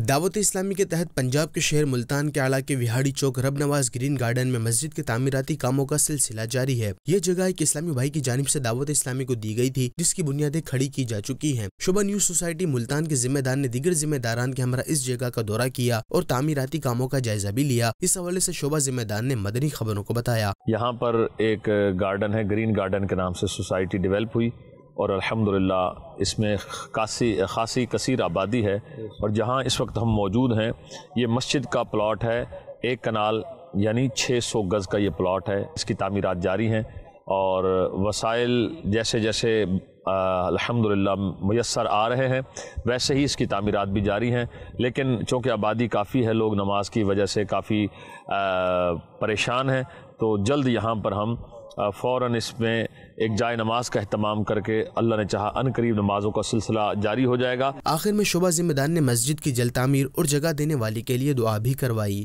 दावत इस्लामी के तहत पंजाब के शहर मुल्तान के आला के विहाड़ी चौक रब नवाज ग्रीन गार्डन में मस्जिद के तामीराती कामों का सिलसिला जारी है यह जगह एक इस्लामी भाई की जानब से दावत इस्लामी को दी गई थी जिसकी बुनियादें खड़ी की जा चुकी हैं। शुभा न्यूज सोसाइटी मुल्तान के जिम्मेदार ने दिगर जिम्मेदारान के हमारा इस जगह का दौरा किया और तमीराती कामों का जायजा भी लिया इस हवाले ऐसी शोभा जिम्मेदार ने मदनी खबरों को बताया यहाँ पर एक गार्डन है ग्रीन गार्डन के नाम ऐसी सोसाइटी डेवेल्प हुई और अल्हम्दुलिल्लाह इसमें खासी खासी कसर आबादी है और जहाँ इस वक्त हम मौजूद हैं ये मस्जिद का प्लाट है एक कनाल यानी 600 गज़ का ये प्लाट है इसकी तमीरत जारी हैं और वसाइल जैसे जैसे अलहमदिल्ला मैसर आ रहे हैं वैसे ही इसकी तमीरत भी जारी हैं लेकिन चूँकि आबादी काफ़ी है लोग नमाज की वजह से काफ़ी परेशान हैं तो जल्द यहाँ पर हम फ़ौर इसमें एक जाय नमाज का अहतमाम करके अल्लाह ने चाहा अन करीब नमाजों का सिलसिला जारी हो जाएगा आखिर में शोभा जिम्मेदार ने मस्जिद की जल तमीर और जगह देने वाली के लिए दुआ भी करवाई